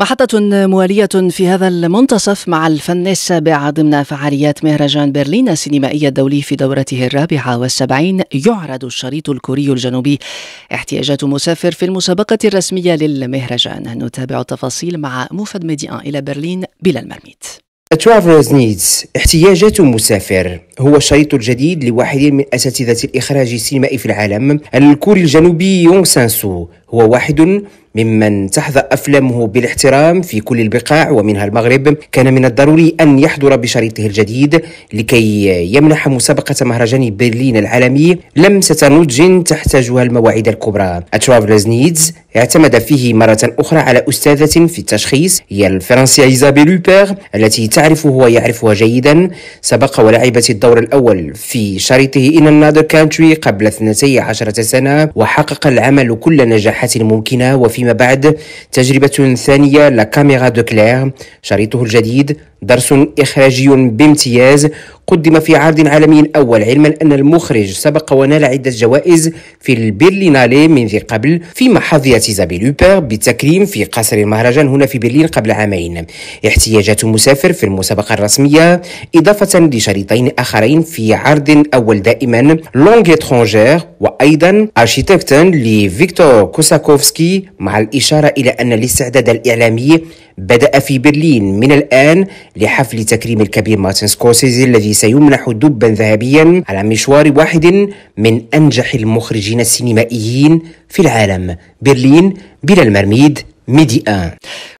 محطة موالية في هذا المنتصف مع الفن السابع ضمن فعاليات مهرجان برلين السينمائي الدولي في دورته الرابعة والسبعين يعرض الشريط الكوري الجنوبي احتياجات مسافر في المسابقة الرسمية للمهرجان نتابع التفاصيل مع موفد ميديان إلى برلين بلا المرميت Traveler's Needs احتياجات مسافر هو الشريط الجديد لواحد من أساتذة الإخراج السينمائي في العالم الكوري الجنوبي يونغ سانسو هو واحد ممن تحظى أفلامه بالاحترام في كل البقاع ومنها المغرب كان من الضروري أن يحضر بشريطه الجديد لكي يمنح مسابقة مهرجان برلين العالمي لمسة نضج تحتاجها المواعيد الكبرى Travelers نيدز اعتمد فيه مرة أخرى على أستاذة في التشخيص هي الفرنسية إيزابيل لوبير التي تعرفه ويعرفها جيدا سبق ولعبت الدور الأول في شريطه إن النادر كانتري قبل 12 سنة وحقق العمل كل نجاحات ممكنة وفي فيما بعد تجربة ثانية لكاميرا كلير شريطه الجديد درس إخراجي بامتياز قدم في عرض عالمي أول علما أن المخرج سبق ونال عدة جوائز في البرلينالي من ذي قبل في محظية زابي لوبر بالتكريم في قصر المهرجان هنا في برلين قبل عامين احتياجات مسافر في المسابقة الرسمية إضافة لشريطين آخرين في عرض أول دائما لونغ اترونجير وأيضا أرشيتكتن لفيكتور كوساكوفسكي مع مع الإشارة إلى أن الاستعداد الإعلامي بدأ في برلين من الآن لحفل تكريم الكبير مارتن سكورسيزي الذي سيمنح دبا ذهبيا على مشوار واحد من أنجح المخرجين السينمائيين في العالم برلين بلا المرميد ميدي آن